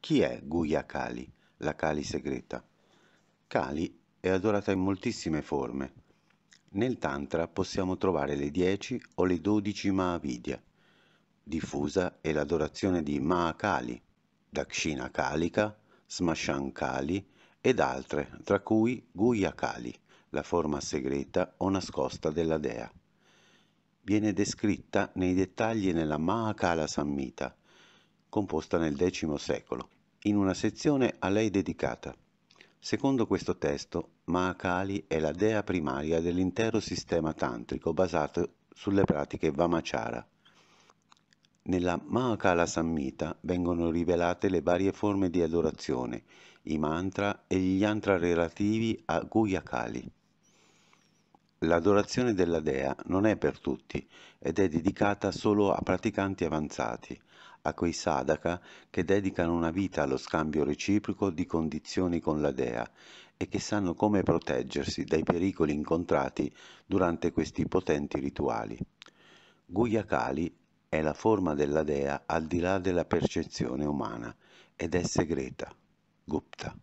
Chi è Guya Kali, la Kali segreta? Kali è adorata in moltissime forme. Nel Tantra possiamo trovare le 10 o le 12 Mahavidya. Diffusa è l'adorazione di Mahakali, Dakshina Kalika, Smashan Kali ed altre, tra cui Guya Kali, la forma segreta o nascosta della dea. Viene descritta nei dettagli nella Mahakala Samhita, composta nel X secolo, in una sezione a lei dedicata. Secondo questo testo, Maakali è la dea primaria dell'intero sistema tantrico basato sulle pratiche Vamachara. Nella Maakala Sammita vengono rivelate le varie forme di adorazione, i mantra e gli yantra relativi a Guyakali. L'adorazione della dea non è per tutti ed è dedicata solo a praticanti avanzati, a quei sadaka che dedicano una vita allo scambio reciproco di condizioni con la dea e che sanno come proteggersi dai pericoli incontrati durante questi potenti rituali. Guyakali è la forma della dea al di là della percezione umana ed è segreta. Gupta.